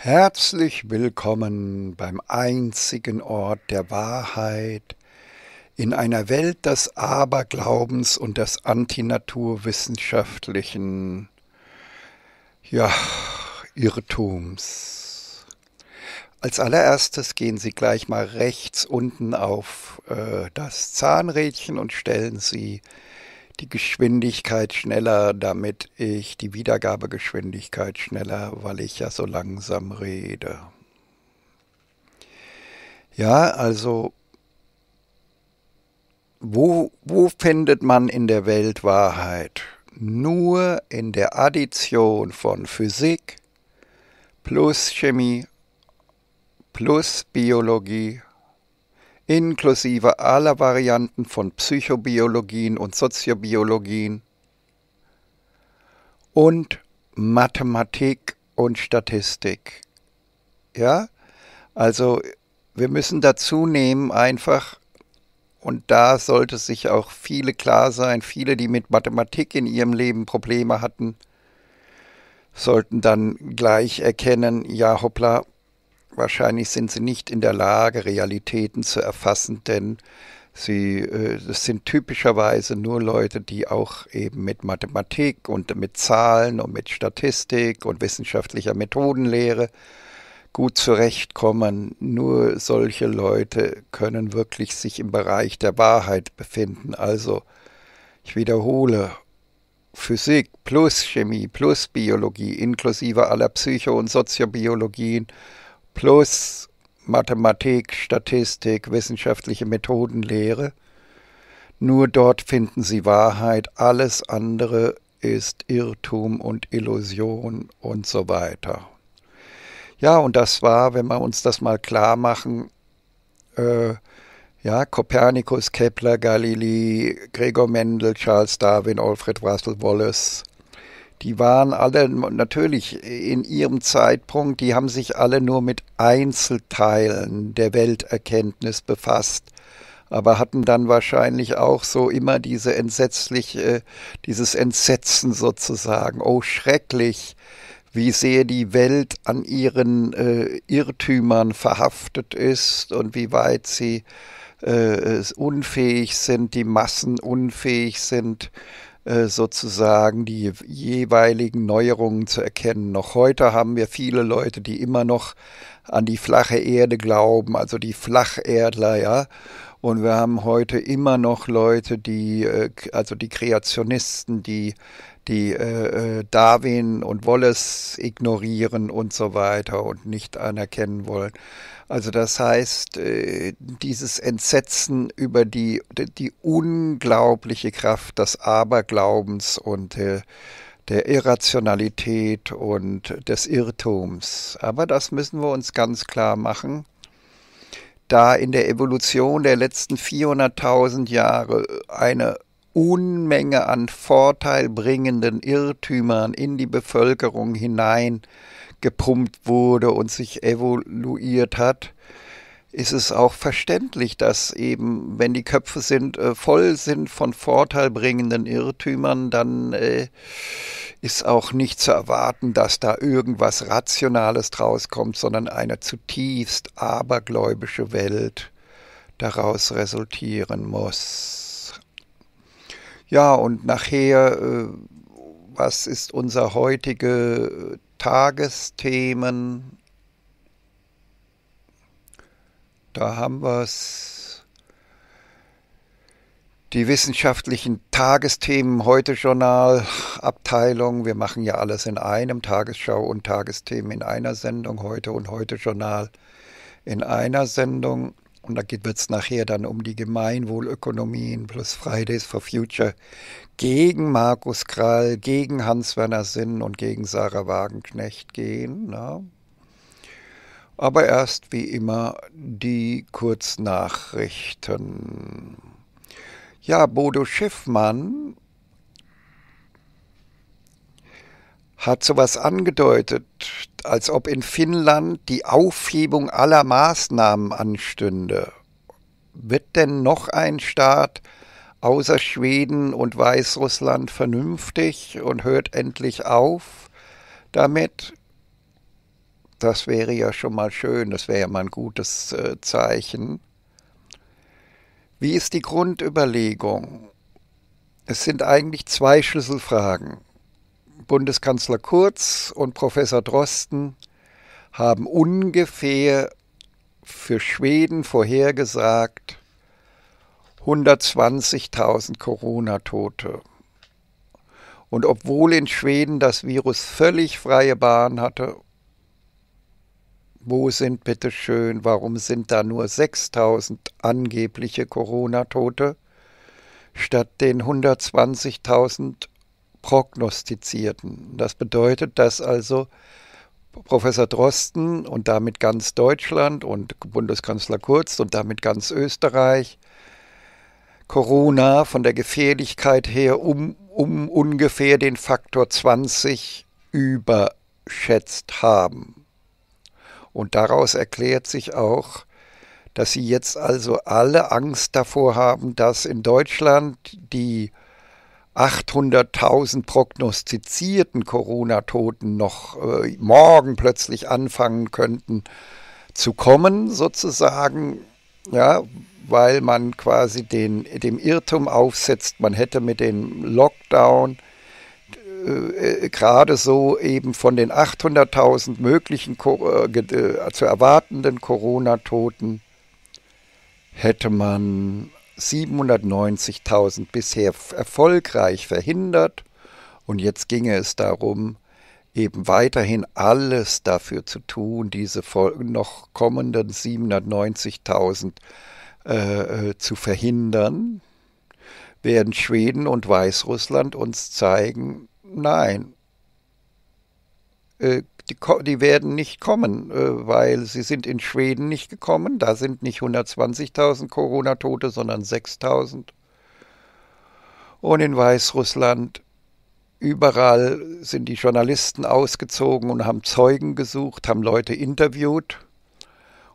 Herzlich willkommen beim einzigen Ort der Wahrheit, in einer Welt des Aberglaubens und des antinaturwissenschaftlichen ja, Irrtums. Als allererstes gehen Sie gleich mal rechts unten auf äh, das Zahnrädchen und stellen Sie die Geschwindigkeit schneller, damit ich die Wiedergabegeschwindigkeit schneller, weil ich ja so langsam rede. Ja, also wo, wo findet man in der Welt Wahrheit? Nur in der Addition von Physik plus Chemie plus Biologie inklusive aller Varianten von Psychobiologien und Soziobiologien und Mathematik und Statistik. Ja, also wir müssen dazu nehmen einfach, und da sollte sich auch viele klar sein, viele, die mit Mathematik in ihrem Leben Probleme hatten, sollten dann gleich erkennen, ja hoppla, wahrscheinlich sind sie nicht in der Lage, Realitäten zu erfassen, denn sie das äh, sind typischerweise nur Leute, die auch eben mit Mathematik und mit Zahlen und mit Statistik und wissenschaftlicher Methodenlehre gut zurechtkommen. Nur solche Leute können wirklich sich im Bereich der Wahrheit befinden. Also, ich wiederhole, Physik plus Chemie plus Biologie inklusive aller Psycho- und Soziobiologien plus Mathematik, Statistik, wissenschaftliche Methodenlehre. Nur dort finden sie Wahrheit, alles andere ist Irrtum und Illusion und so weiter. Ja, und das war, wenn wir uns das mal klar machen, äh, ja, Kopernikus, Kepler, Galilei, Gregor Mendel, Charles Darwin, Alfred Russell Wallace, die waren alle natürlich in ihrem Zeitpunkt, die haben sich alle nur mit Einzelteilen der Welterkenntnis befasst, aber hatten dann wahrscheinlich auch so immer diese entsetzliche, äh, dieses Entsetzen sozusagen, oh schrecklich, wie sehr die Welt an ihren äh, Irrtümern verhaftet ist und wie weit sie äh, unfähig sind, die Massen unfähig sind, äh, sozusagen die jeweiligen Neuerungen zu erkennen. Noch heute haben wir viele Leute, die immer noch an die flache Erde glauben, also die Flacherdler, ja. Und wir haben heute immer noch Leute, die, äh, also die Kreationisten, die die äh, äh, Darwin und Wallace ignorieren und so weiter und nicht anerkennen wollen. Also das heißt, äh, dieses Entsetzen über die, die unglaubliche Kraft des Aberglaubens und äh, der Irrationalität und des Irrtums. Aber das müssen wir uns ganz klar machen da in der Evolution der letzten 400.000 Jahre eine Unmenge an vorteilbringenden Irrtümern in die Bevölkerung hinein gepumpt wurde und sich evoluiert hat, ist es auch verständlich, dass eben, wenn die Köpfe sind, äh, voll sind von vorteilbringenden Irrtümern, dann äh, ist auch nicht zu erwarten, dass da irgendwas Rationales draus kommt, sondern eine zutiefst abergläubische Welt daraus resultieren muss. Ja, und nachher, äh, was ist unser heutige äh, Tagesthemen? Da haben wir es. Die wissenschaftlichen Tagesthemen, heute Journal, Abteilung. Wir machen ja alles in einem, Tagesschau und Tagesthemen in einer Sendung, heute und heute Journal in einer Sendung. Und da wird es nachher dann um die Gemeinwohlökonomien plus Fridays for Future gegen Markus Krall, gegen Hans-Werner Sinn und gegen Sarah Wagenknecht gehen. Na? Aber erst wie immer die Kurznachrichten. Ja, Bodo Schiffmann hat sowas angedeutet, als ob in Finnland die Aufhebung aller Maßnahmen anstünde. Wird denn noch ein Staat außer Schweden und Weißrussland vernünftig und hört endlich auf damit? Das wäre ja schon mal schön, das wäre ja mal ein gutes äh, Zeichen. Wie ist die Grundüberlegung? Es sind eigentlich zwei Schlüsselfragen. Bundeskanzler Kurz und Professor Drosten haben ungefähr für Schweden vorhergesagt 120.000 Corona-Tote. Und obwohl in Schweden das Virus völlig freie Bahn hatte, wo sind bitte schön, warum sind da nur 6000 angebliche Corona-Tote statt den 120.000 prognostizierten. Das bedeutet, dass also Professor Drosten und damit ganz Deutschland und Bundeskanzler Kurz und damit ganz Österreich Corona von der Gefährlichkeit her um, um ungefähr den Faktor 20 überschätzt haben. Und daraus erklärt sich auch, dass sie jetzt also alle Angst davor haben, dass in Deutschland die 800.000 prognostizierten Corona-Toten noch äh, morgen plötzlich anfangen könnten zu kommen, sozusagen, ja, weil man quasi den, dem Irrtum aufsetzt, man hätte mit dem Lockdown äh, äh, gerade so eben von den 800.000 möglichen äh, zu erwartenden Corona-Toten hätte man 790.000 bisher erfolgreich verhindert und jetzt ginge es darum, eben weiterhin alles dafür zu tun, diese noch kommenden 790.000 äh, äh, zu verhindern, werden Schweden und Weißrussland uns zeigen, nein, äh, die, die werden nicht kommen, äh, weil sie sind in Schweden nicht gekommen. Da sind nicht 120.000 Corona-Tote, sondern 6.000. Und in Weißrussland überall sind die Journalisten ausgezogen und haben Zeugen gesucht, haben Leute interviewt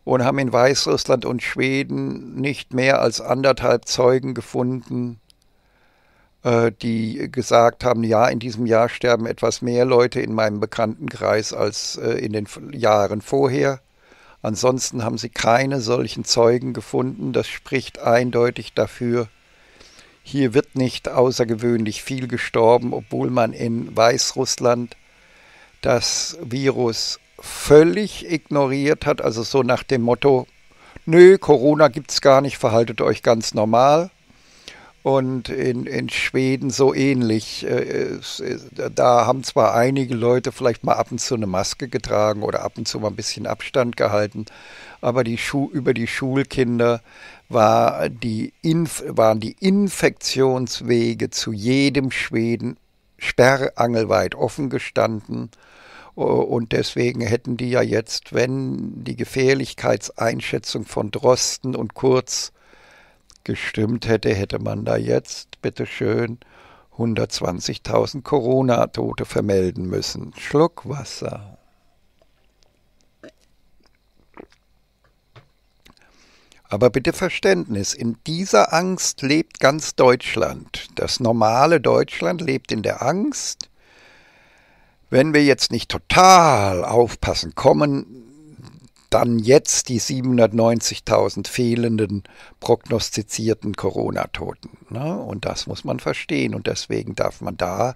und haben in Weißrussland und Schweden nicht mehr als anderthalb Zeugen gefunden, äh, die gesagt haben, ja, in diesem Jahr sterben etwas mehr Leute in meinem Bekanntenkreis als äh, in den Jahren vorher. Ansonsten haben sie keine solchen Zeugen gefunden. Das spricht eindeutig dafür, hier wird nicht außergewöhnlich viel gestorben, obwohl man in Weißrussland das Virus völlig ignoriert hat. Also so nach dem Motto, nö, Corona gibt es gar nicht, verhaltet euch ganz normal und in, in Schweden so ähnlich. Äh, äh, da haben zwar einige Leute vielleicht mal ab und zu eine Maske getragen oder ab und zu mal ein bisschen Abstand gehalten, aber die Schu über die Schulkinder war die Inf waren die Infektionswege zu jedem Schweden sperrangelweit offen gestanden. Äh, und deswegen hätten die ja jetzt, wenn die Gefährlichkeitseinschätzung von Drosten und Kurz gestimmt hätte, hätte man da jetzt, bitte schön 120.000 Corona-Tote vermelden müssen. Schluck Wasser. Aber bitte Verständnis, in dieser Angst lebt ganz Deutschland. Das normale Deutschland lebt in der Angst. Wenn wir jetzt nicht total aufpassen, kommen dann jetzt die 790.000 fehlenden prognostizierten Corona-Toten. Ne? Und das muss man verstehen. Und deswegen darf man da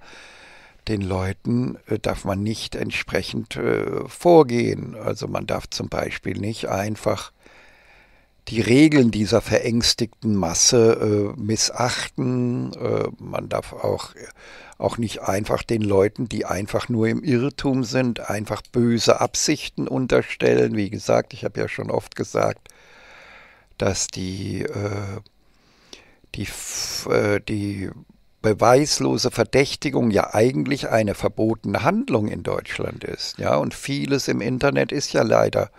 den Leuten, äh, darf man nicht entsprechend äh, vorgehen. Also man darf zum Beispiel nicht einfach die Regeln dieser verängstigten Masse äh, missachten. Äh, man darf auch, auch nicht einfach den Leuten, die einfach nur im Irrtum sind, einfach böse Absichten unterstellen. Wie gesagt, ich habe ja schon oft gesagt, dass die, äh, die, äh, die beweislose Verdächtigung ja eigentlich eine verbotene Handlung in Deutschland ist. Ja, und vieles im Internet ist ja leider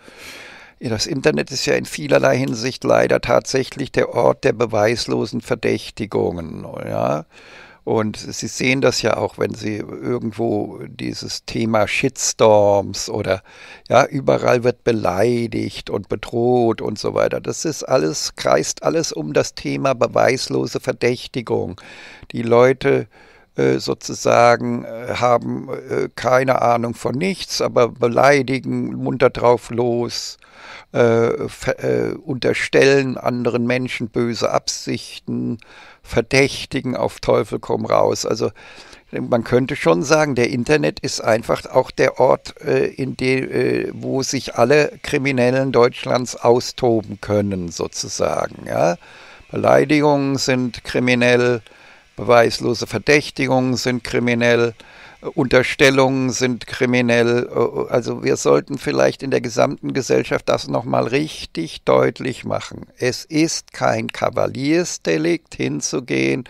das Internet ist ja in vielerlei Hinsicht leider tatsächlich der Ort der beweislosen Verdächtigungen. Ja? Und Sie sehen das ja auch, wenn Sie irgendwo dieses Thema Shitstorms oder ja, überall wird beleidigt und bedroht und so weiter. Das ist alles, kreist alles um das Thema beweislose Verdächtigung. Die Leute äh, äh, sozusagen äh, haben äh, keine Ahnung von nichts, aber beleidigen, munter drauf los, unterstellen anderen Menschen böse Absichten, verdächtigen auf Teufel komm raus. Also man könnte schon sagen, der Internet ist einfach auch der Ort, in dem, wo sich alle Kriminellen Deutschlands austoben können, sozusagen. Ja? Beleidigungen sind kriminell, Beweislose Verdächtigungen sind kriminell, äh, Unterstellungen sind kriminell. Äh, äh, also wir sollten vielleicht in der gesamten Gesellschaft das nochmal richtig deutlich machen. Es ist kein Kavaliersdelikt hinzugehen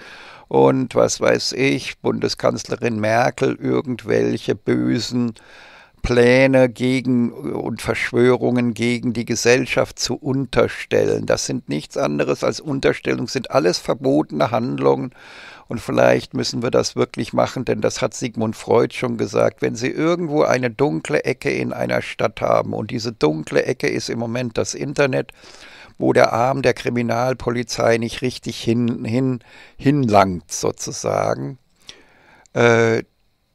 und was weiß ich, Bundeskanzlerin Merkel irgendwelche bösen Pläne gegen und Verschwörungen gegen die Gesellschaft zu unterstellen. Das sind nichts anderes als Unterstellung, sind alles verbotene Handlungen und vielleicht müssen wir das wirklich machen, denn das hat Sigmund Freud schon gesagt. Wenn Sie irgendwo eine dunkle Ecke in einer Stadt haben und diese dunkle Ecke ist im Moment das Internet, wo der Arm der Kriminalpolizei nicht richtig hin, hin, hinlangt sozusagen, äh,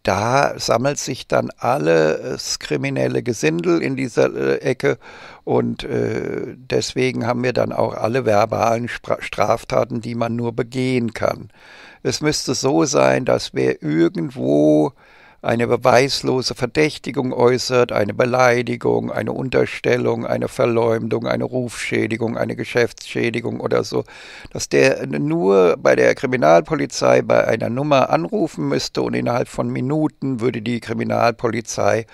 da sammelt sich dann alles äh, kriminelle Gesindel in dieser äh, Ecke und äh, deswegen haben wir dann auch alle verbalen Straftaten, die man nur begehen kann. Es müsste so sein, dass wer irgendwo eine beweislose Verdächtigung äußert, eine Beleidigung, eine Unterstellung, eine Verleumdung, eine Rufschädigung, eine Geschäftsschädigung oder so, dass der nur bei der Kriminalpolizei bei einer Nummer anrufen müsste und innerhalb von Minuten würde die Kriminalpolizei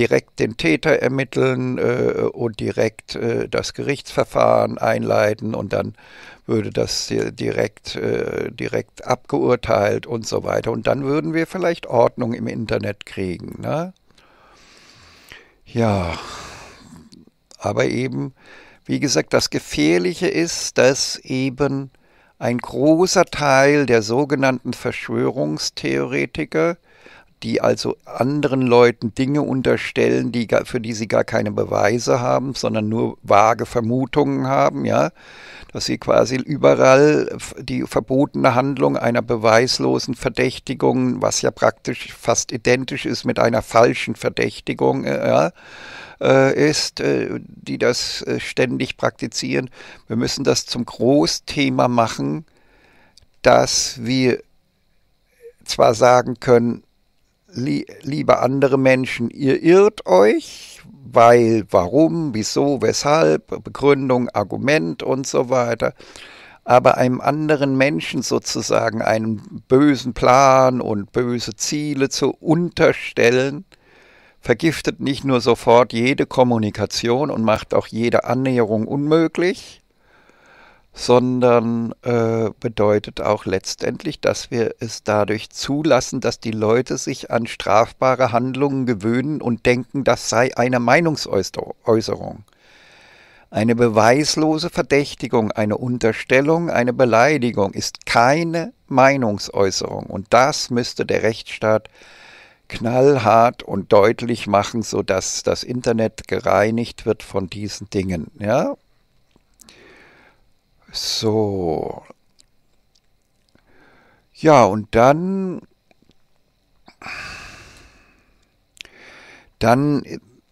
direkt den Täter ermitteln äh, und direkt äh, das Gerichtsverfahren einleiten und dann würde das direkt, äh, direkt abgeurteilt und so weiter. Und dann würden wir vielleicht Ordnung im Internet kriegen. Ne? Ja, aber eben, wie gesagt, das Gefährliche ist, dass eben ein großer Teil der sogenannten Verschwörungstheoretiker, die also anderen Leuten Dinge unterstellen, die, für die sie gar keine Beweise haben, sondern nur vage Vermutungen haben, ja, dass sie quasi überall die verbotene Handlung einer beweislosen Verdächtigung, was ja praktisch fast identisch ist mit einer falschen Verdächtigung, äh, ja, äh, ist, äh, die das ständig praktizieren. Wir müssen das zum Großthema machen, dass wir zwar sagen können, liebe andere Menschen, ihr irrt euch, weil, warum, wieso, weshalb, Begründung, Argument und so weiter. Aber einem anderen Menschen sozusagen einen bösen Plan und böse Ziele zu unterstellen, vergiftet nicht nur sofort jede Kommunikation und macht auch jede Annäherung unmöglich, sondern äh, bedeutet auch letztendlich, dass wir es dadurch zulassen, dass die Leute sich an strafbare Handlungen gewöhnen und denken, das sei eine Meinungsäußerung. Eine beweislose Verdächtigung, eine Unterstellung, eine Beleidigung ist keine Meinungsäußerung und das müsste der Rechtsstaat knallhart und deutlich machen, sodass das Internet gereinigt wird von diesen Dingen. Ja, so. Ja, und dann. Dann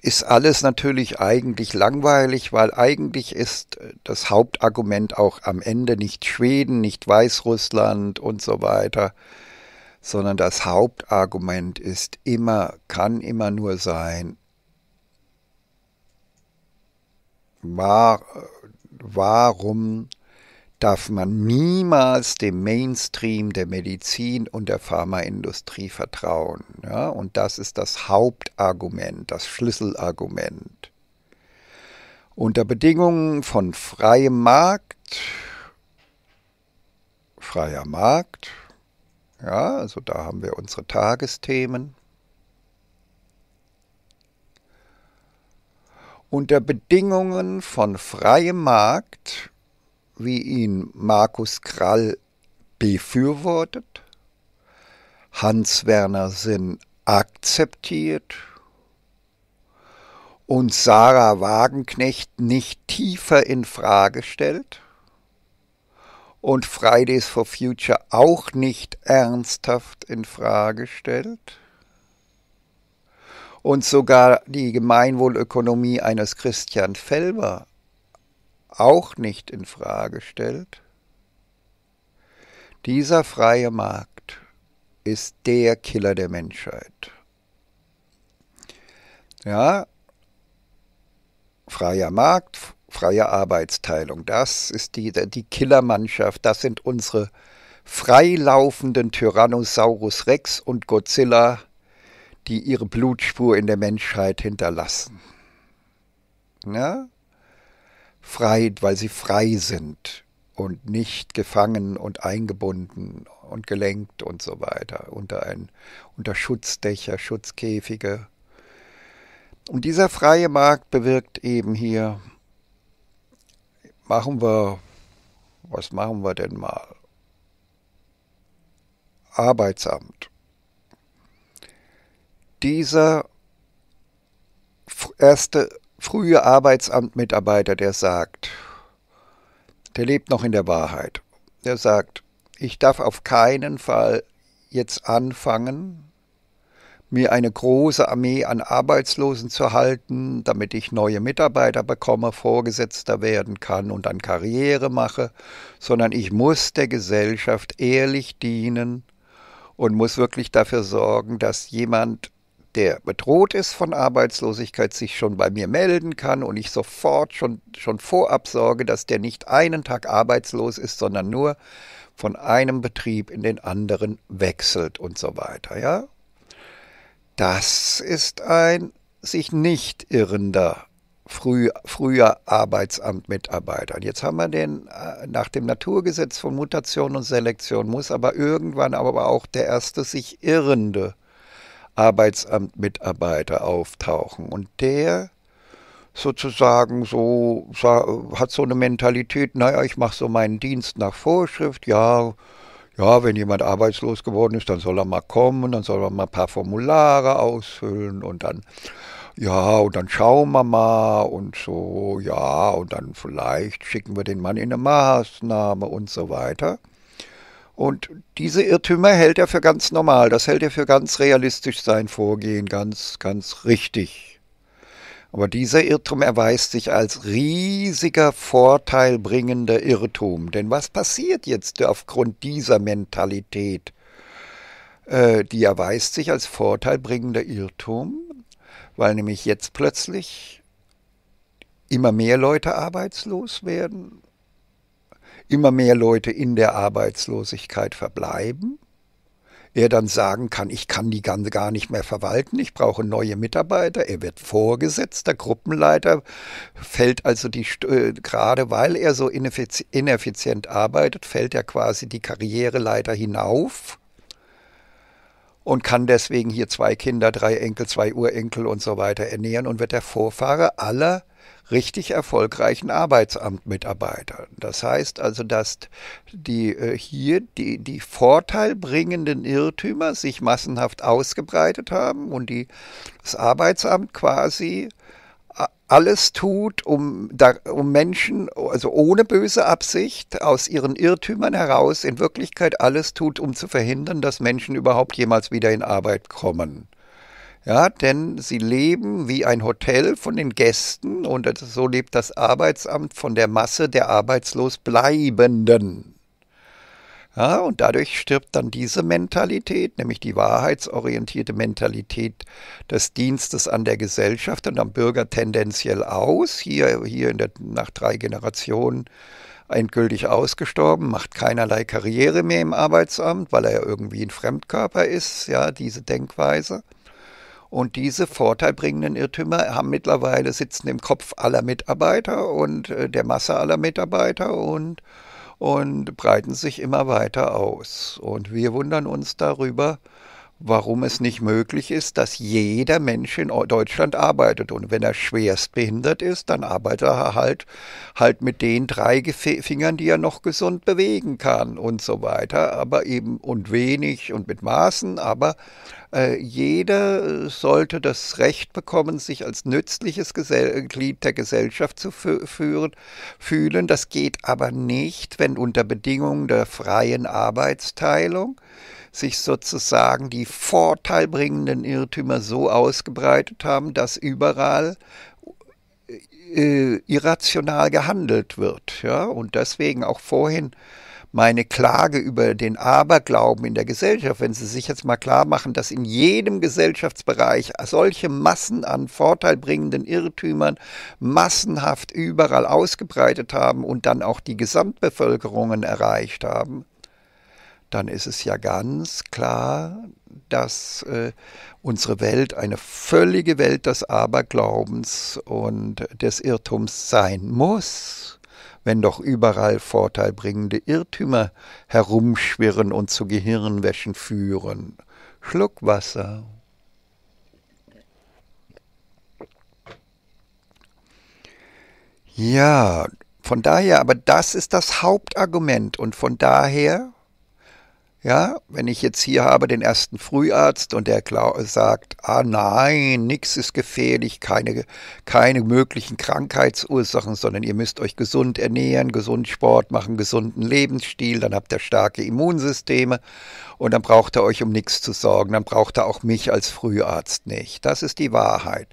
ist alles natürlich eigentlich langweilig, weil eigentlich ist das Hauptargument auch am Ende nicht Schweden, nicht Weißrussland und so weiter, sondern das Hauptargument ist immer, kann immer nur sein, war, warum darf man niemals dem Mainstream der Medizin und der Pharmaindustrie vertrauen. Ja? Und das ist das Hauptargument, das Schlüsselargument. Unter Bedingungen von freiem Markt, freier Markt, ja, also da haben wir unsere Tagesthemen. Unter Bedingungen von freiem Markt wie ihn Markus Krall befürwortet, Hans Werner Sinn akzeptiert und Sarah Wagenknecht nicht tiefer in Frage stellt und Fridays for Future auch nicht ernsthaft in Frage stellt und sogar die Gemeinwohlökonomie eines Christian Felber auch nicht in Frage stellt, dieser freie Markt ist der Killer der Menschheit. Ja, freier Markt, freie Arbeitsteilung, das ist die, die Killermannschaft, das sind unsere freilaufenden Tyrannosaurus Rex und Godzilla, die ihre Blutspur in der Menschheit hinterlassen. Ja? frei, weil sie frei sind und nicht gefangen und eingebunden und gelenkt und so weiter unter ein unter Schutzdächer, Schutzkäfige. Und dieser freie Markt bewirkt eben hier machen wir was machen wir denn mal? Arbeitsamt. Dieser erste frühe Arbeitsamtmitarbeiter, der sagt, der lebt noch in der Wahrheit, der sagt, ich darf auf keinen Fall jetzt anfangen, mir eine große Armee an Arbeitslosen zu halten, damit ich neue Mitarbeiter bekomme, Vorgesetzter werden kann und dann Karriere mache, sondern ich muss der Gesellschaft ehrlich dienen und muss wirklich dafür sorgen, dass jemand der bedroht ist von Arbeitslosigkeit, sich schon bei mir melden kann und ich sofort schon, schon vorab sorge, dass der nicht einen Tag arbeitslos ist, sondern nur von einem Betrieb in den anderen wechselt und so weiter, ja? Das ist ein sich nicht irrender früh, früher Arbeitsamtmitarbeiter. Jetzt haben wir den, äh, nach dem Naturgesetz von Mutation und Selektion muss aber irgendwann aber auch der erste sich irrende Arbeitsamtmitarbeiter auftauchen. Und der sozusagen so hat so eine Mentalität, naja, ich mache so meinen Dienst nach Vorschrift, ja, ja, wenn jemand arbeitslos geworden ist, dann soll er mal kommen, dann soll er mal ein paar Formulare ausfüllen und dann, ja, und dann schauen wir mal und so, ja, und dann vielleicht schicken wir den Mann in eine Maßnahme und so weiter. Und diese Irrtümer hält er für ganz normal, das hält er für ganz realistisch sein Vorgehen, ganz, ganz richtig. Aber dieser Irrtum erweist sich als riesiger vorteilbringender Irrtum. Denn was passiert jetzt aufgrund dieser Mentalität? Äh, die erweist sich als vorteilbringender Irrtum, weil nämlich jetzt plötzlich immer mehr Leute arbeitslos werden, immer mehr Leute in der Arbeitslosigkeit verbleiben, er dann sagen kann, ich kann die ganze gar nicht mehr verwalten, ich brauche neue Mitarbeiter, er wird vorgesetzter Gruppenleiter, fällt also die, äh, gerade weil er so ineffizient arbeitet, fällt er quasi die Karriereleiter hinauf und kann deswegen hier zwei Kinder, drei Enkel, zwei Urenkel und so weiter ernähren und wird der Vorfahre aller richtig erfolgreichen Arbeitsamtmitarbeitern. Das heißt also, dass die äh, hier die, die vorteilbringenden Irrtümer sich massenhaft ausgebreitet haben und die, das Arbeitsamt quasi äh, alles tut, um, da, um Menschen, also ohne böse Absicht, aus ihren Irrtümern heraus in Wirklichkeit alles tut, um zu verhindern, dass Menschen überhaupt jemals wieder in Arbeit kommen. Ja, denn sie leben wie ein Hotel von den Gästen und so lebt das Arbeitsamt von der Masse der Arbeitslosbleibenden. Ja, und dadurch stirbt dann diese Mentalität, nämlich die wahrheitsorientierte Mentalität des Dienstes an der Gesellschaft und am Bürger tendenziell aus. Hier, hier der, nach drei Generationen endgültig ausgestorben, macht keinerlei Karriere mehr im Arbeitsamt, weil er ja irgendwie ein Fremdkörper ist, ja, diese Denkweise. Und diese vorteilbringenden Irrtümer haben mittlerweile sitzen im Kopf aller Mitarbeiter und äh, der Masse aller Mitarbeiter und, und breiten sich immer weiter aus. Und wir wundern uns darüber, warum es nicht möglich ist, dass jeder Mensch in Deutschland arbeitet. Und wenn er schwerst behindert ist, dann arbeitet er halt, halt mit den drei Fingern, die er noch gesund bewegen kann und so weiter. Aber eben und wenig und mit Maßen. Aber äh, jeder sollte das Recht bekommen, sich als nützliches Gesell Glied der Gesellschaft zu führen, fühlen. Das geht aber nicht, wenn unter Bedingungen der freien Arbeitsteilung sich sozusagen die vorteilbringenden Irrtümer so ausgebreitet haben, dass überall äh, irrational gehandelt wird. Ja? Und deswegen auch vorhin meine Klage über den Aberglauben in der Gesellschaft, wenn Sie sich jetzt mal klar machen, dass in jedem Gesellschaftsbereich solche Massen an vorteilbringenden Irrtümern massenhaft überall ausgebreitet haben und dann auch die Gesamtbevölkerungen erreicht haben, dann ist es ja ganz klar, dass äh, unsere Welt eine völlige Welt des Aberglaubens und des Irrtums sein muss, wenn doch überall vorteilbringende Irrtümer herumschwirren und zu Gehirnwäschen führen. Schluck Wasser. Ja, von daher, aber das ist das Hauptargument und von daher ja, wenn ich jetzt hier habe den ersten Früharzt und der sagt, ah nein, nichts ist gefährlich, keine, keine möglichen Krankheitsursachen, sondern ihr müsst euch gesund ernähren, gesund Sport machen, gesunden Lebensstil, dann habt ihr starke Immunsysteme und dann braucht er euch um nichts zu sorgen, dann braucht er auch mich als Früharzt nicht. Das ist die Wahrheit.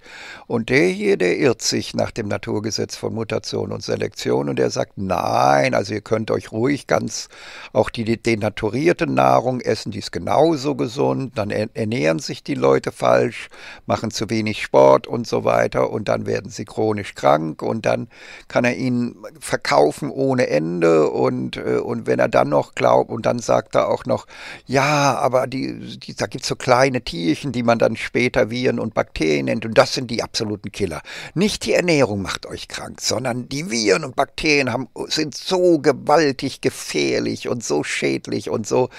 Und der hier, der irrt sich nach dem Naturgesetz von Mutation und Selektion und der sagt, nein, also ihr könnt euch ruhig ganz auch die denaturierte Nahrung essen, die ist genauso gesund, dann ernähren sich die Leute falsch, machen zu wenig Sport und so weiter und dann werden sie chronisch krank und dann kann er ihnen verkaufen ohne Ende und, äh, und wenn er dann noch glaubt und dann sagt er auch noch, ja, ja, aber die, die da gibt es so kleine Tierchen, die man dann später Viren und Bakterien nennt und das sind die absoluten Killer. Nicht die Ernährung macht euch krank, sondern die Viren und Bakterien haben, sind so gewaltig gefährlich und so schädlich und so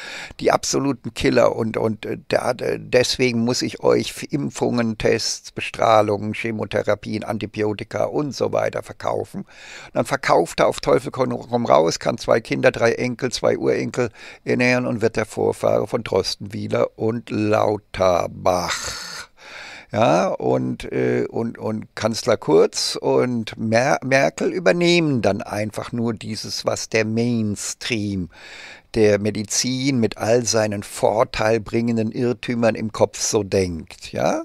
die absoluten Killer und, und äh, da, äh, deswegen muss ich euch Impfungen, Tests, Bestrahlungen, Chemotherapien, Antibiotika und so weiter verkaufen. Und dann verkauft er auf Teufel komm raus, kann zwei Kinder, drei Enkel, zwei Urenkel ernähren und wird der Vorfall Frage von Trosten Wieler und Lauterbach. Ja, und, äh, und, und Kanzler Kurz und Mer Merkel übernehmen dann einfach nur dieses, was der Mainstream der Medizin mit all seinen vorteilbringenden Irrtümern im Kopf so denkt. Ja,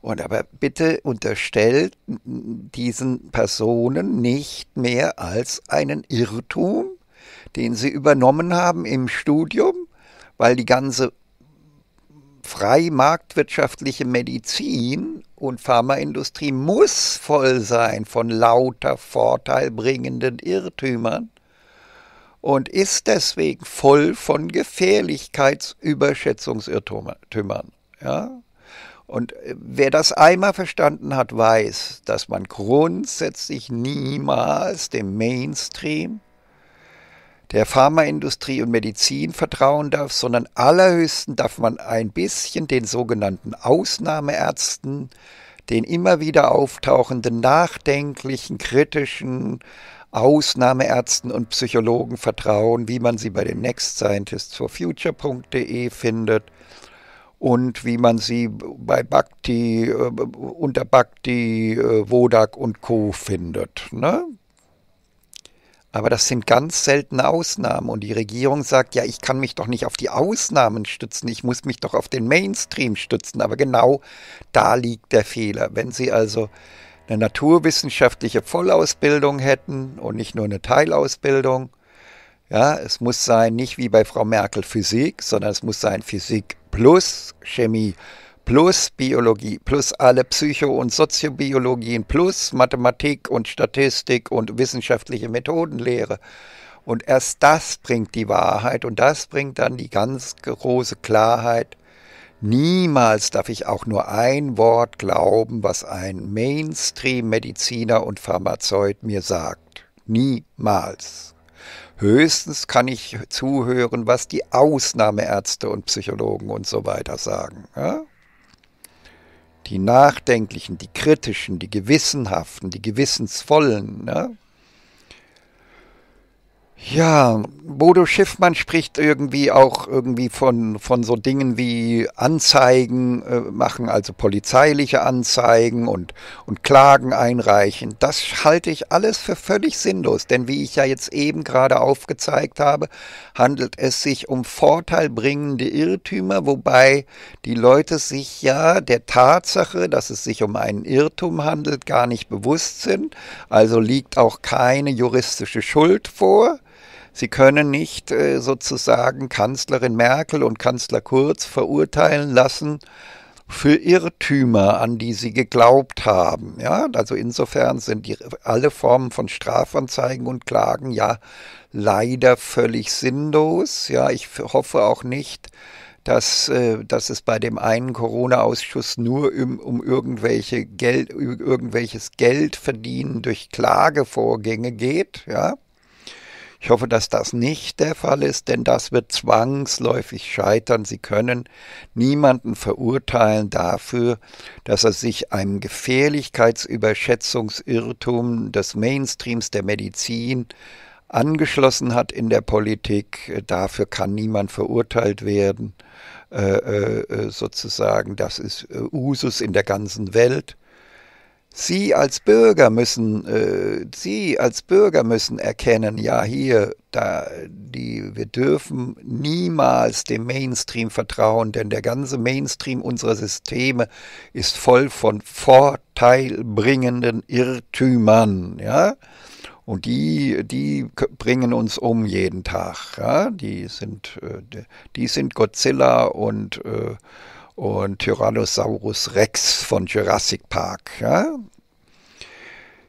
und aber bitte unterstellt diesen Personen nicht mehr als einen Irrtum, den sie übernommen haben im Studium weil die ganze frei marktwirtschaftliche Medizin und Pharmaindustrie muss voll sein von lauter vorteilbringenden Irrtümern und ist deswegen voll von Gefährlichkeitsüberschätzungsirrtümern. Ja? Und äh, wer das einmal verstanden hat, weiß, dass man grundsätzlich niemals dem Mainstream der Pharmaindustrie und Medizin vertrauen darf, sondern allerhöchsten darf man ein bisschen den sogenannten Ausnahmeärzten, den immer wieder auftauchenden nachdenklichen, kritischen Ausnahmeärzten und Psychologen vertrauen, wie man sie bei den Next Scientists for Future.de findet und wie man sie bei Bhakti, äh, unter Bhakti, Wodak äh, und Co. findet. Ne? Aber das sind ganz seltene Ausnahmen. Und die Regierung sagt, ja, ich kann mich doch nicht auf die Ausnahmen stützen, ich muss mich doch auf den Mainstream stützen. Aber genau da liegt der Fehler. Wenn Sie also eine naturwissenschaftliche Vollausbildung hätten und nicht nur eine Teilausbildung, ja, es muss sein, nicht wie bei Frau Merkel Physik, sondern es muss sein Physik plus Chemie plus Biologie, plus alle Psycho- und Soziobiologien, plus Mathematik und Statistik und wissenschaftliche Methodenlehre. Und erst das bringt die Wahrheit und das bringt dann die ganz große Klarheit. Niemals darf ich auch nur ein Wort glauben, was ein Mainstream-Mediziner und Pharmazeut mir sagt. Niemals. Höchstens kann ich zuhören, was die Ausnahmeärzte und Psychologen und so weiter sagen. Ja? die Nachdenklichen, die Kritischen, die Gewissenhaften, die Gewissensvollen. Ne? Ja, Bodo Schiffmann spricht irgendwie auch irgendwie von, von so Dingen wie Anzeigen äh, machen, also polizeiliche Anzeigen und, und Klagen einreichen. Das halte ich alles für völlig sinnlos, denn wie ich ja jetzt eben gerade aufgezeigt habe, handelt es sich um vorteilbringende Irrtümer, wobei die Leute sich ja der Tatsache, dass es sich um einen Irrtum handelt, gar nicht bewusst sind. Also liegt auch keine juristische Schuld vor. Sie können nicht äh, sozusagen Kanzlerin Merkel und Kanzler Kurz verurteilen lassen für Irrtümer, an die sie geglaubt haben. Ja, also insofern sind die, alle Formen von Strafanzeigen und Klagen ja leider völlig sinnlos. Ja, ich hoffe auch nicht, dass, äh, dass es bei dem einen Corona-Ausschuss nur um, um irgendwelche Geld, irgendwelches Geldverdienen durch Klagevorgänge geht. Ja, ich hoffe, dass das nicht der Fall ist, denn das wird zwangsläufig scheitern. Sie können niemanden verurteilen dafür, dass er sich einem Gefährlichkeitsüberschätzungsirrtum des Mainstreams der Medizin angeschlossen hat in der Politik. Dafür kann niemand verurteilt werden. Äh, äh, äh sozusagen, das ist äh, Usus in der ganzen Welt. Sie als Bürger müssen, äh, Sie als Bürger müssen erkennen, ja hier, da, die, wir dürfen niemals dem Mainstream vertrauen, denn der ganze Mainstream unserer Systeme ist voll von vorteilbringenden Irrtümern, ja. Und die, die bringen uns um jeden Tag, ja. Die sind, äh, die sind Godzilla und äh, und Tyrannosaurus Rex von Jurassic Park. Ja,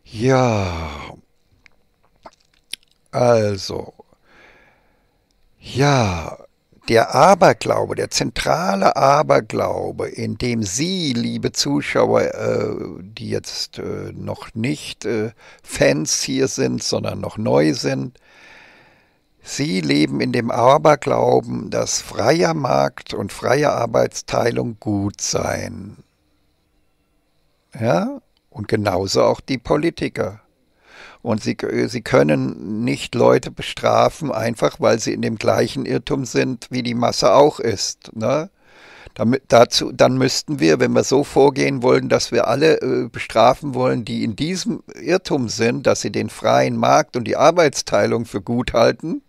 ja. also, ja, der Aberglaube, der zentrale Aberglaube, in dem Sie, liebe Zuschauer, äh, die jetzt äh, noch nicht äh, Fans hier sind, sondern noch neu sind, Sie leben in dem Aberglauben, dass freier Markt und freie Arbeitsteilung gut seien. Ja, und genauso auch die Politiker. Und sie, sie können nicht Leute bestrafen, einfach weil sie in dem gleichen Irrtum sind, wie die Masse auch ist. Ne? Damit, dazu, dann müssten wir, wenn wir so vorgehen wollen, dass wir alle äh, bestrafen wollen, die in diesem Irrtum sind, dass sie den freien Markt und die Arbeitsteilung für gut halten,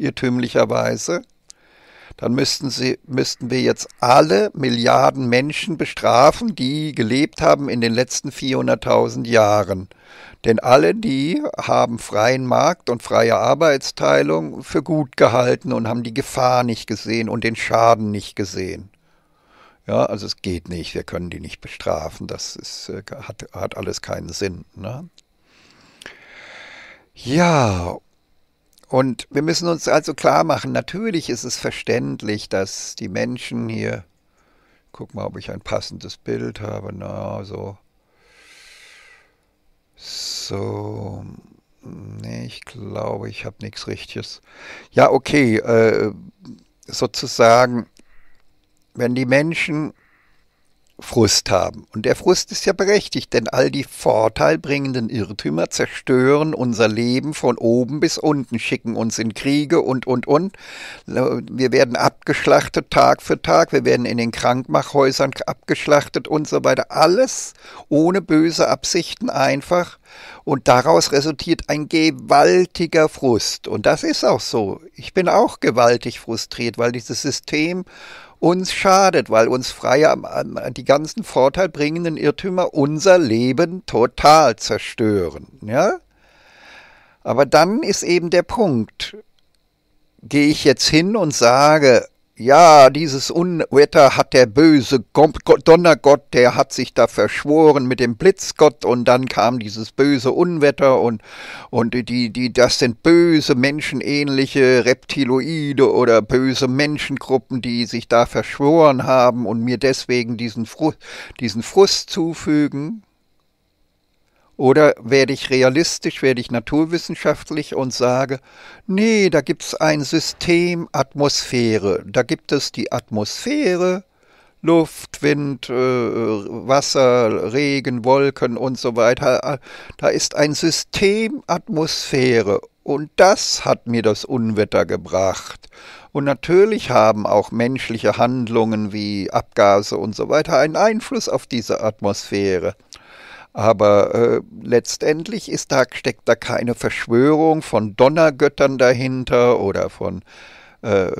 irrtümlicherweise, dann müssten, sie, müssten wir jetzt alle Milliarden Menschen bestrafen, die gelebt haben in den letzten 400.000 Jahren. Denn alle die haben freien Markt und freie Arbeitsteilung für gut gehalten und haben die Gefahr nicht gesehen und den Schaden nicht gesehen. Ja, also es geht nicht, wir können die nicht bestrafen, das ist, äh, hat, hat alles keinen Sinn. Ne? Ja, und wir müssen uns also klar machen, natürlich ist es verständlich, dass die Menschen hier, guck mal, ob ich ein passendes Bild habe, na, so, so, nee, ich glaube, ich habe nichts Richtiges. Ja, okay, äh, sozusagen, wenn die Menschen Frust haben. Und der Frust ist ja berechtigt, denn all die vorteilbringenden Irrtümer zerstören unser Leben von oben bis unten, schicken uns in Kriege und, und, und. Wir werden abgeschlachtet Tag für Tag, wir werden in den Krankmachhäusern abgeschlachtet und so weiter. Alles ohne böse Absichten einfach. Und daraus resultiert ein gewaltiger Frust. Und das ist auch so. Ich bin auch gewaltig frustriert, weil dieses System uns schadet, weil uns freie, die ganzen vorteilbringenden Irrtümer unser Leben total zerstören. Ja? Aber dann ist eben der Punkt, gehe ich jetzt hin und sage, ja, dieses Unwetter hat der böse Donnergott, der hat sich da verschworen mit dem Blitzgott und dann kam dieses böse Unwetter und, und die, die, das sind böse menschenähnliche Reptiloide oder böse Menschengruppen, die sich da verschworen haben und mir deswegen diesen, Fru diesen Frust zufügen. Oder werde ich realistisch, werde ich naturwissenschaftlich und sage, nee, da gibt es ein System Atmosphäre. Da gibt es die Atmosphäre, Luft, Wind, äh, Wasser, Regen, Wolken und so weiter. Da ist ein System Atmosphäre und das hat mir das Unwetter gebracht. Und natürlich haben auch menschliche Handlungen wie Abgase und so weiter einen Einfluss auf diese Atmosphäre. Aber äh, letztendlich ist da, steckt da keine Verschwörung von Donnergöttern dahinter oder von, äh,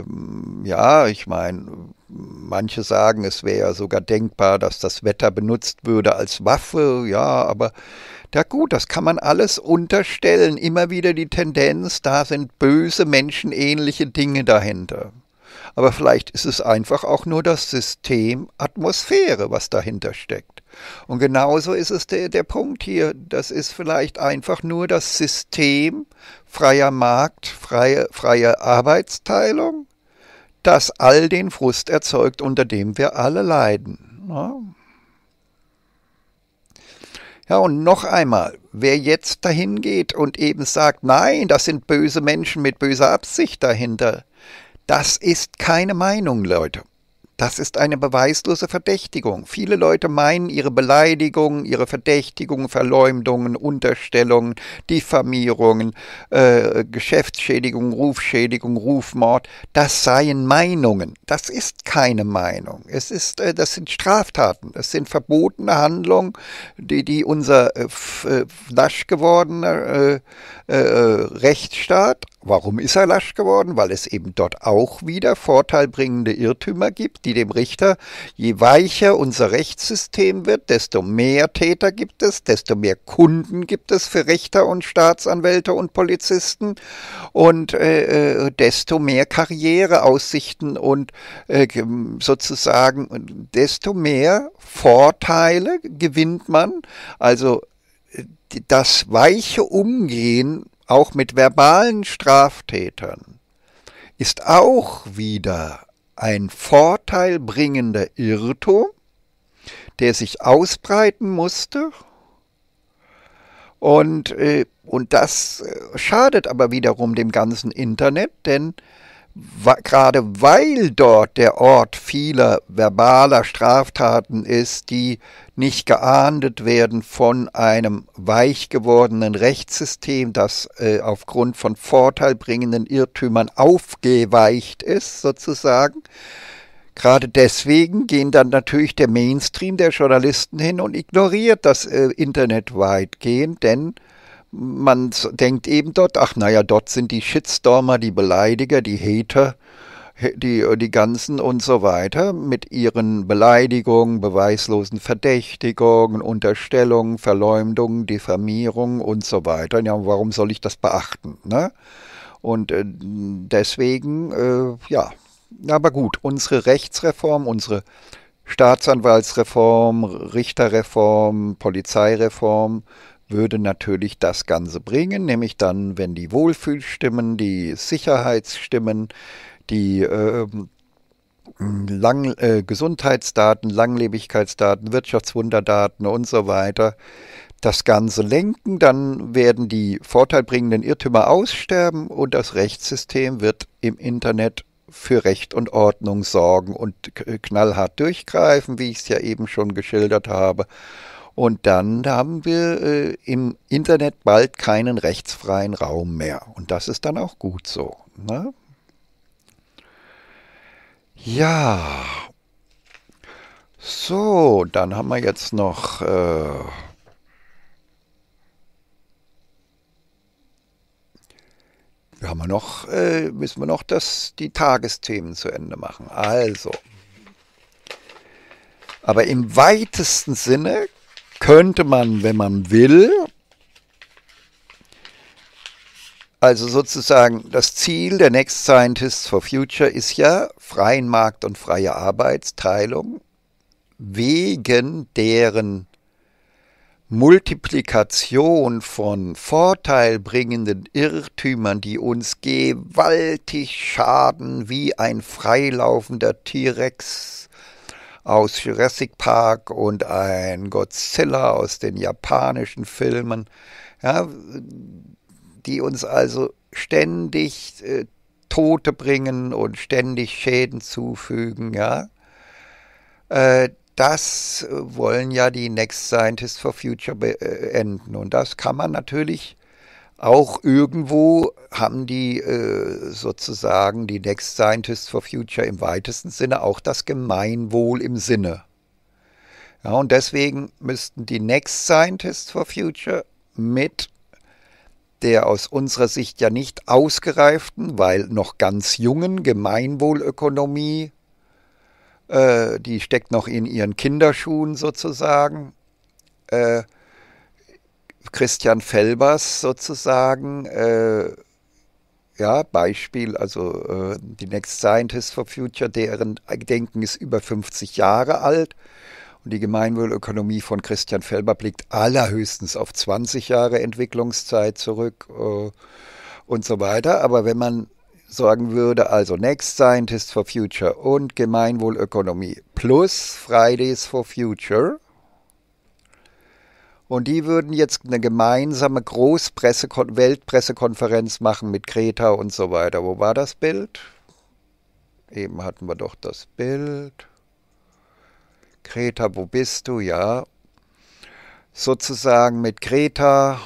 ja, ich meine, manche sagen, es wäre ja sogar denkbar, dass das Wetter benutzt würde als Waffe, ja, aber ja gut, das kann man alles unterstellen. Immer wieder die Tendenz, da sind böse menschenähnliche Dinge dahinter aber vielleicht ist es einfach auch nur das System Atmosphäre, was dahinter steckt. Und genauso ist es der, der Punkt hier, das ist vielleicht einfach nur das System freier Markt, freie, freie Arbeitsteilung, das all den Frust erzeugt, unter dem wir alle leiden. Ja. Ne? Ja, und noch einmal, wer jetzt dahin geht und eben sagt, nein, das sind böse Menschen mit böser Absicht dahinter, das ist keine Meinung, Leute. Das ist eine beweislose Verdächtigung. Viele Leute meinen, ihre Beleidigungen, ihre Verdächtigungen, Verleumdungen, Unterstellungen, Diffamierungen, äh, Geschäftsschädigungen, Rufschädigung, Rufmord, das seien Meinungen. Das ist keine Meinung. Es ist, äh, das sind Straftaten. Das sind verbotene Handlungen, die, die unser äh, flasch äh, gewordener äh, äh, Rechtsstaat Warum ist er lasch geworden? Weil es eben dort auch wieder vorteilbringende Irrtümer gibt, die dem Richter, je weicher unser Rechtssystem wird, desto mehr Täter gibt es, desto mehr Kunden gibt es für Richter und Staatsanwälte und Polizisten und äh, äh desto mehr Karriereaussichten und äh, sozusagen desto mehr Vorteile gewinnt man. Also äh, das weiche Umgehen auch mit verbalen Straftätern, ist auch wieder ein vorteilbringender Irrtum, der sich ausbreiten musste. Und, äh, und das äh, schadet aber wiederum dem ganzen Internet, denn gerade weil dort der Ort vieler verbaler Straftaten ist, die nicht geahndet werden von einem weich gewordenen Rechtssystem, das äh, aufgrund von vorteilbringenden Irrtümern aufgeweicht ist, sozusagen. Gerade deswegen gehen dann natürlich der Mainstream der Journalisten hin und ignoriert das äh, Internet weitgehend, denn man denkt eben dort, ach naja, dort sind die Shitstormer, die Beleidiger, die Hater, die, die ganzen und so weiter mit ihren Beleidigungen, beweislosen Verdächtigungen, Unterstellungen, Verleumdungen, Diffamierungen und so weiter. Ja, warum soll ich das beachten? Ne? Und äh, deswegen, äh, ja, aber gut, unsere Rechtsreform, unsere Staatsanwaltsreform, Richterreform, Polizeireform, würde natürlich das Ganze bringen, nämlich dann, wenn die Wohlfühlstimmen, die Sicherheitsstimmen, die äh, Lang, äh, Gesundheitsdaten, Langlebigkeitsdaten, Wirtschaftswunderdaten und so weiter das Ganze lenken, dann werden die vorteilbringenden Irrtümer aussterben und das Rechtssystem wird im Internet für Recht und Ordnung sorgen und knallhart durchgreifen, wie ich es ja eben schon geschildert habe. Und dann haben wir äh, im Internet bald keinen rechtsfreien Raum mehr. Und das ist dann auch gut so. Ne? Ja. So, dann haben wir jetzt noch... Äh, haben wir noch, äh, müssen wir noch das, die Tagesthemen zu Ende machen. Also. Aber im weitesten Sinne könnte man, wenn man will, also sozusagen das Ziel der Next Scientists for Future ist ja freien Markt und freie Arbeitsteilung wegen deren Multiplikation von vorteilbringenden Irrtümern, die uns gewaltig schaden, wie ein freilaufender T-Rex aus Jurassic Park und ein Godzilla aus den japanischen Filmen, ja, die uns also ständig äh, Tote bringen und ständig Schäden zufügen, ja. Äh, das wollen ja die Next Scientists for Future beenden. Äh, und das kann man natürlich auch irgendwo haben die äh, sozusagen die Next Scientists for Future im weitesten Sinne auch das Gemeinwohl im Sinne. Ja, und deswegen müssten die Next Scientists for Future mit der aus unserer Sicht ja nicht ausgereiften, weil noch ganz jungen Gemeinwohlökonomie, äh, die steckt noch in ihren Kinderschuhen sozusagen, äh, Christian Felbers sozusagen, äh, ja, Beispiel, also äh, die Next Scientists for Future, deren Denken ist über 50 Jahre alt. Und die Gemeinwohlökonomie von Christian Felber blickt allerhöchstens auf 20 Jahre Entwicklungszeit zurück äh, und so weiter. Aber wenn man sagen würde, also Next Scientist for Future und Gemeinwohlökonomie plus Fridays for Future, und die würden jetzt eine gemeinsame Großpressekon Weltpressekonferenz machen mit Greta und so weiter. Wo war das Bild? Eben hatten wir doch das Bild. Greta, wo bist du? Ja. Sozusagen mit Greta,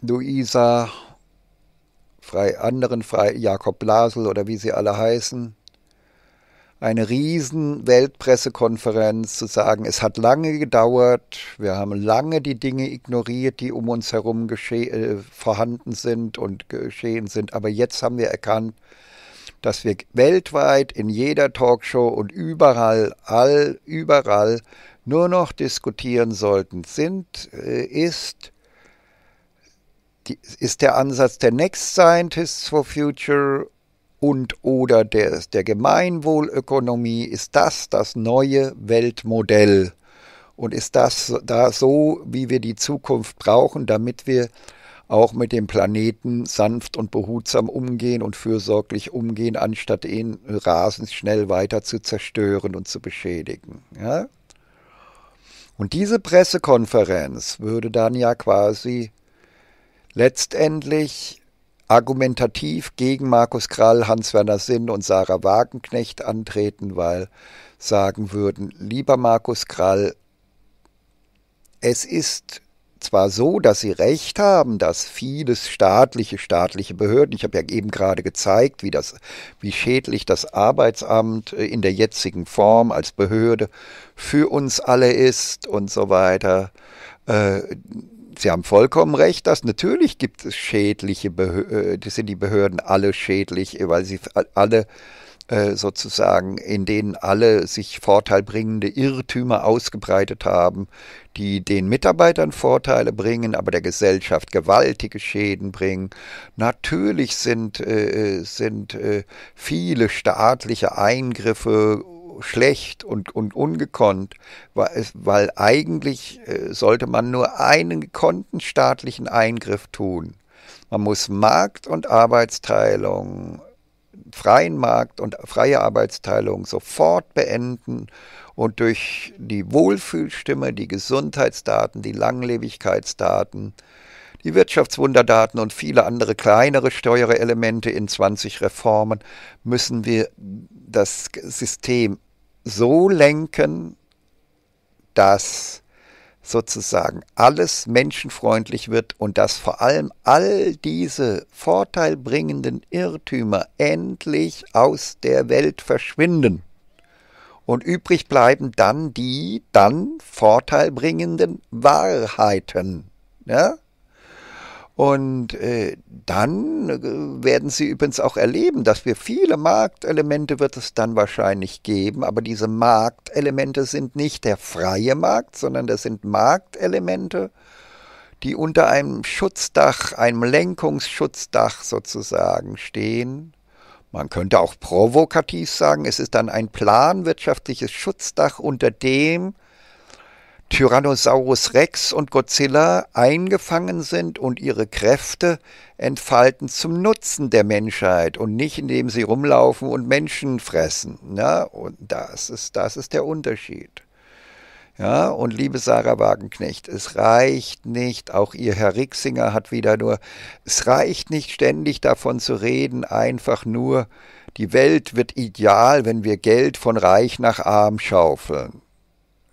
Luisa, frei, anderen frei, Jakob Blasel oder wie sie alle heißen eine riesen Weltpressekonferenz zu sagen, es hat lange gedauert, wir haben lange die Dinge ignoriert, die um uns herum äh, vorhanden sind und geschehen sind, aber jetzt haben wir erkannt, dass wir weltweit in jeder Talkshow und überall, all, überall nur noch diskutieren sollten, sind, äh, ist, die, ist der Ansatz der Next Scientists for Future und oder der, der Gemeinwohlökonomie, ist das das neue Weltmodell? Und ist das da so, wie wir die Zukunft brauchen, damit wir auch mit dem Planeten sanft und behutsam umgehen und fürsorglich umgehen, anstatt ihn rasend schnell weiter zu zerstören und zu beschädigen? Ja? Und diese Pressekonferenz würde dann ja quasi letztendlich argumentativ gegen Markus Krall, Hans-Werner Sinn und Sarah Wagenknecht antreten, weil sagen würden, lieber Markus Krall, es ist zwar so, dass sie recht haben, dass vieles staatliche, staatliche Behörden, ich habe ja eben gerade gezeigt, wie, das, wie schädlich das Arbeitsamt äh, in der jetzigen Form als Behörde für uns alle ist und so weiter. Äh, Sie haben vollkommen recht, dass natürlich gibt es schädliche Behörden, äh, sind die Behörden alle schädlich, weil sie alle äh, sozusagen, in denen alle sich vorteilbringende Irrtümer ausgebreitet haben, die den Mitarbeitern Vorteile bringen, aber der Gesellschaft gewaltige Schäden bringen. Natürlich sind, äh, sind viele staatliche Eingriffe schlecht und, und ungekonnt, weil, weil eigentlich äh, sollte man nur einen gekonnten staatlichen Eingriff tun. Man muss Markt- und Arbeitsteilung, freien Markt und freie Arbeitsteilung sofort beenden und durch die Wohlfühlstimme, die Gesundheitsdaten, die Langlebigkeitsdaten, die Wirtschaftswunderdaten und viele andere kleinere Steuerelemente in 20 Reformen müssen wir das System so lenken, dass sozusagen alles menschenfreundlich wird und dass vor allem all diese vorteilbringenden Irrtümer endlich aus der Welt verschwinden. Und übrig bleiben dann die dann vorteilbringenden Wahrheiten. Ja? Und äh, dann äh, werden Sie übrigens auch erleben, dass wir viele Marktelemente wird es dann wahrscheinlich geben, aber diese Marktelemente sind nicht der freie Markt, sondern das sind Marktelemente, die unter einem Schutzdach, einem Lenkungsschutzdach sozusagen stehen. Man könnte auch provokativ sagen, es ist dann ein planwirtschaftliches Schutzdach, unter dem Tyrannosaurus Rex und Godzilla eingefangen sind und ihre Kräfte entfalten zum Nutzen der Menschheit und nicht indem sie rumlaufen und Menschen fressen. Ja, und das ist, das ist der Unterschied. Ja, und liebe Sarah Wagenknecht, es reicht nicht, auch ihr Herr Rixinger hat wieder nur, es reicht nicht ständig davon zu reden, einfach nur, die Welt wird ideal, wenn wir Geld von reich nach arm schaufeln.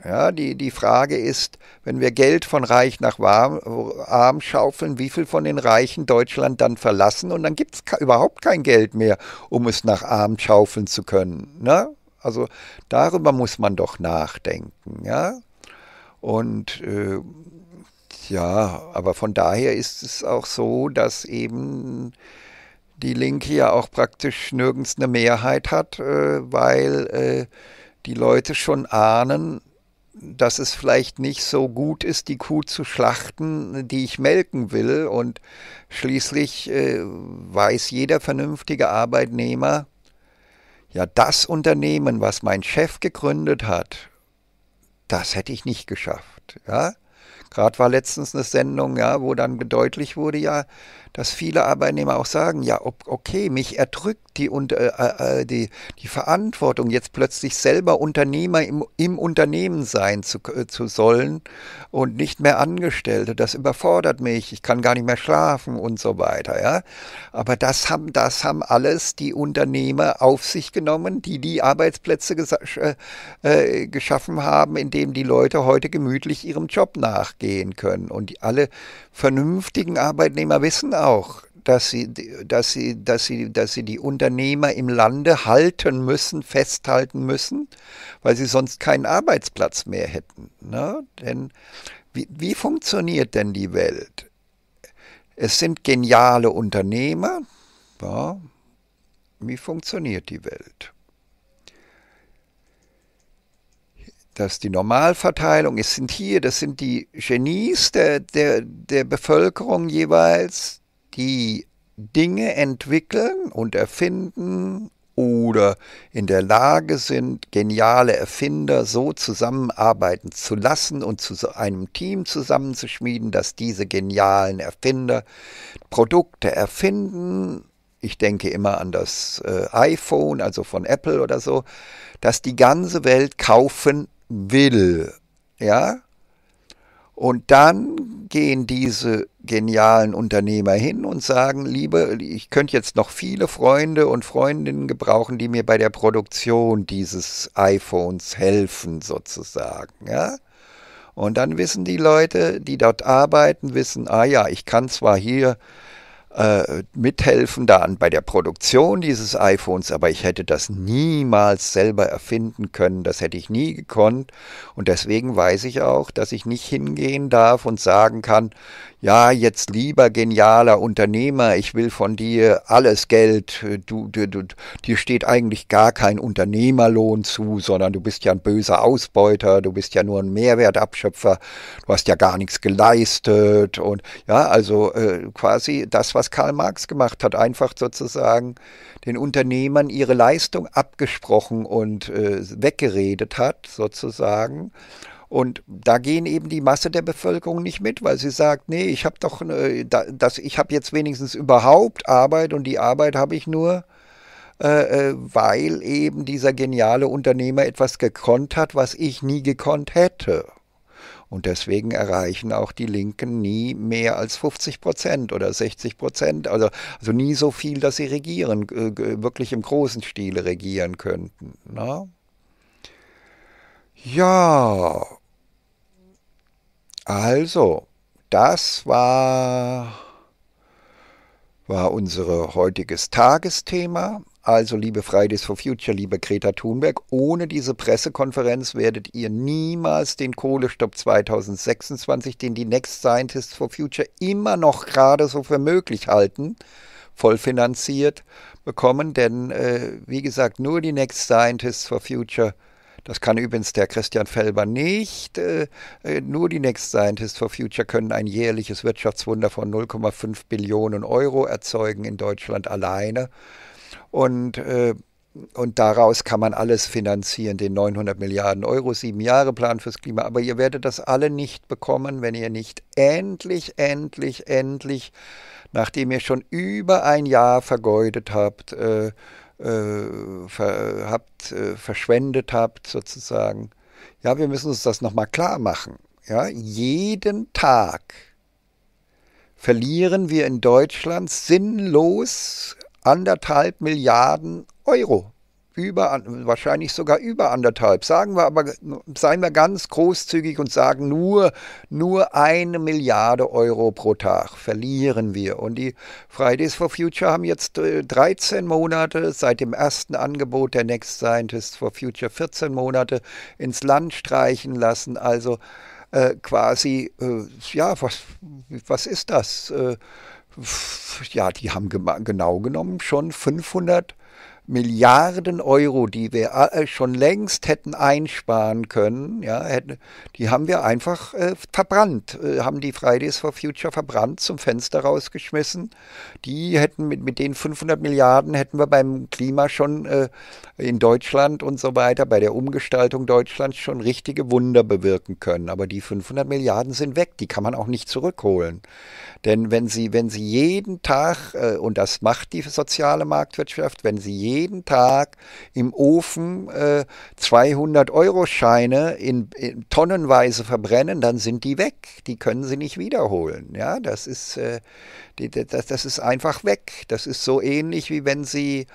Ja, die, die Frage ist, wenn wir Geld von reich nach arm schaufeln, wie viel von den Reichen Deutschland dann verlassen und dann gibt es überhaupt kein Geld mehr, um es nach arm schaufeln zu können. Ne? Also darüber muss man doch nachdenken. Ja? Und äh, ja, aber von daher ist es auch so, dass eben die Linke ja auch praktisch nirgends eine Mehrheit hat, äh, weil äh, die Leute schon ahnen, dass es vielleicht nicht so gut ist, die Kuh zu schlachten, die ich melken will. Und schließlich äh, weiß jeder vernünftige Arbeitnehmer, ja, das Unternehmen, was mein Chef gegründet hat, das hätte ich nicht geschafft. Ja? Gerade war letztens eine Sendung, ja, wo dann deutlich wurde, ja, dass viele Arbeitnehmer auch sagen, ja, okay, mich erdrückt die, äh, äh, äh, die, die Verantwortung, jetzt plötzlich selber Unternehmer im, im Unternehmen sein zu, äh, zu sollen und nicht mehr Angestellte. Das überfordert mich, ich kann gar nicht mehr schlafen und so weiter. Ja? Aber das haben, das haben alles die Unternehmer auf sich genommen, die die Arbeitsplätze äh, äh, geschaffen haben, indem die Leute heute gemütlich ihrem Job nachgehen können. Und die, alle vernünftigen Arbeitnehmer wissen aber, auch, dass sie, dass sie, dass sie, dass sie die Unternehmer im Lande halten müssen, festhalten müssen, weil sie sonst keinen Arbeitsplatz mehr hätten. Ne? Denn wie, wie funktioniert denn die Welt? Es sind geniale Unternehmer. Ja. Wie funktioniert die Welt? Das ist die Normalverteilung. Es sind hier, das sind die Genies der, der, der Bevölkerung jeweils, die Dinge entwickeln und erfinden oder in der Lage sind, geniale Erfinder so zusammenarbeiten zu lassen und zu einem Team zusammenzuschmieden, dass diese genialen Erfinder Produkte erfinden. Ich denke immer an das äh, iPhone, also von Apple oder so, dass die ganze Welt kaufen will. Ja, und dann gehen diese genialen Unternehmer hin und sagen, liebe, ich könnte jetzt noch viele Freunde und Freundinnen gebrauchen, die mir bei der Produktion dieses iPhones helfen, sozusagen. Ja? Und dann wissen die Leute, die dort arbeiten, wissen, ah ja, ich kann zwar hier äh, mithelfen da an, bei der Produktion dieses iPhones, aber ich hätte das niemals selber erfinden können, das hätte ich nie gekonnt und deswegen weiß ich auch, dass ich nicht hingehen darf und sagen kann, ja, jetzt lieber genialer Unternehmer, ich will von dir alles Geld, du, du, du, dir steht eigentlich gar kein Unternehmerlohn zu, sondern du bist ja ein böser Ausbeuter, du bist ja nur ein Mehrwertabschöpfer, du hast ja gar nichts geleistet und ja, also äh, quasi das, was Karl Marx gemacht hat, einfach sozusagen den Unternehmern ihre Leistung abgesprochen und äh, weggeredet hat, sozusagen. Und da gehen eben die Masse der Bevölkerung nicht mit, weil sie sagt, nee, ich habe doch, äh, das, ich habe jetzt wenigstens überhaupt Arbeit und die Arbeit habe ich nur, äh, äh, weil eben dieser geniale Unternehmer etwas gekonnt hat, was ich nie gekonnt hätte. Und deswegen erreichen auch die Linken nie mehr als 50 Prozent oder 60 Prozent, also, also nie so viel, dass sie regieren, wirklich im großen Stile regieren könnten. Ne? Ja, also, das war, war unser heutiges Tagesthema. Also, liebe Fridays for Future, liebe Greta Thunberg, ohne diese Pressekonferenz werdet ihr niemals den Kohlestopp 2026, den die Next Scientists for Future immer noch gerade so für möglich halten, vollfinanziert bekommen. Denn, äh, wie gesagt, nur die Next Scientists for Future das kann übrigens der Christian Felber nicht. Äh, äh, nur die Next Scientists for Future können ein jährliches Wirtschaftswunder von 0,5 Billionen Euro erzeugen in Deutschland alleine. Und äh, und daraus kann man alles finanzieren, den 900 Milliarden Euro, sieben Jahre Plan fürs Klima. Aber ihr werdet das alle nicht bekommen, wenn ihr nicht endlich, endlich, endlich, nachdem ihr schon über ein Jahr vergeudet habt, äh, äh, ver, habt, äh, verschwendet habt, sozusagen. Ja, wir müssen uns das nochmal klar machen. Ja, jeden Tag verlieren wir in Deutschland sinnlos anderthalb Milliarden Euro über, wahrscheinlich sogar über anderthalb. Sagen wir aber, seien wir ganz großzügig und sagen nur, nur eine Milliarde Euro pro Tag verlieren wir. Und die Fridays for Future haben jetzt 13 äh, Monate seit dem ersten Angebot der Next Scientists for Future 14 Monate ins Land streichen lassen. Also äh, quasi, äh, ja, was, was ist das? Äh, ja, die haben genau genommen schon 500 Euro. Milliarden Euro, die wir äh, schon längst hätten einsparen können, ja, die haben wir einfach äh, verbrannt, äh, haben die Fridays for Future verbrannt, zum Fenster rausgeschmissen. Die hätten mit, mit den 500 Milliarden hätten wir beim Klima schon äh, in Deutschland und so weiter, bei der Umgestaltung Deutschlands schon richtige Wunder bewirken können. Aber die 500 Milliarden sind weg, die kann man auch nicht zurückholen. Denn wenn sie, wenn sie jeden Tag, äh, und das macht die soziale Marktwirtschaft, wenn sie jeden jeden Tag im Ofen äh, 200-Euro-Scheine in, in, tonnenweise verbrennen, dann sind die weg. Die können sie nicht wiederholen. Ja, das ist, äh, die, das, das ist einfach weg. Das ist so ähnlich, wie wenn sie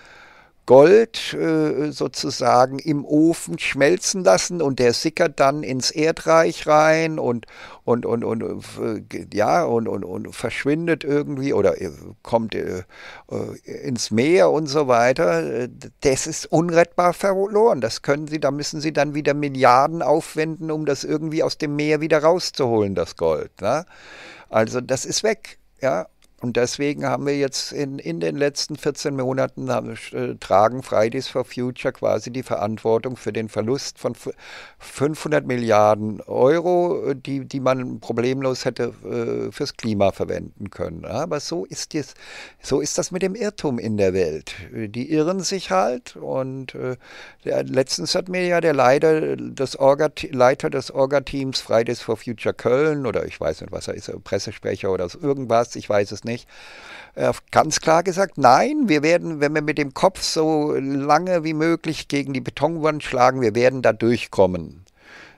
Gold äh, sozusagen im Ofen schmelzen lassen und der sickert dann ins Erdreich rein und, und, und, und äh, ja, und, und, und verschwindet irgendwie oder äh, kommt äh, äh, ins Meer und so weiter. Das ist unrettbar verloren. Das können Sie, da müssen Sie dann wieder Milliarden aufwenden, um das irgendwie aus dem Meer wieder rauszuholen, das Gold. Ne? Also das ist weg. Ja, und deswegen haben wir jetzt in, in den letzten 14 Monaten haben, äh, tragen Fridays for Future quasi die Verantwortung für den Verlust von 500 Milliarden Euro, äh, die, die man problemlos hätte äh, fürs Klima verwenden können. Aber so ist, dies, so ist das mit dem Irrtum in der Welt. Die irren sich halt und äh, der, letztens hat mir ja der Leiter des Orga-Teams Fridays for Future Köln oder ich weiß nicht, was er ist, Pressesprecher oder so, irgendwas, ich weiß es nicht, nicht. Äh, ganz klar gesagt, nein, wir werden, wenn wir mit dem Kopf so lange wie möglich gegen die Betonwand schlagen, wir werden da durchkommen.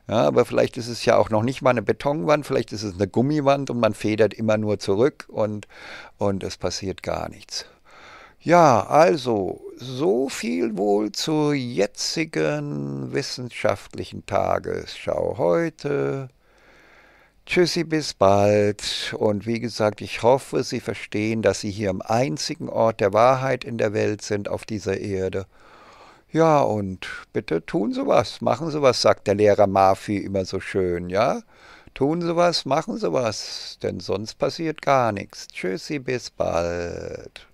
Ja, aber vielleicht ist es ja auch noch nicht mal eine Betonwand, vielleicht ist es eine Gummiwand und man federt immer nur zurück und, und es passiert gar nichts. Ja, also so viel wohl zur jetzigen wissenschaftlichen Tagesschau heute. Tschüssi, bis bald. Und wie gesagt, ich hoffe, Sie verstehen, dass Sie hier am einzigen Ort der Wahrheit in der Welt sind, auf dieser Erde. Ja, und bitte tun Sie was, machen Sie was, sagt der Lehrer Mafi immer so schön, ja? Tun Sie was, machen Sie was, denn sonst passiert gar nichts. Tschüssi, bis bald.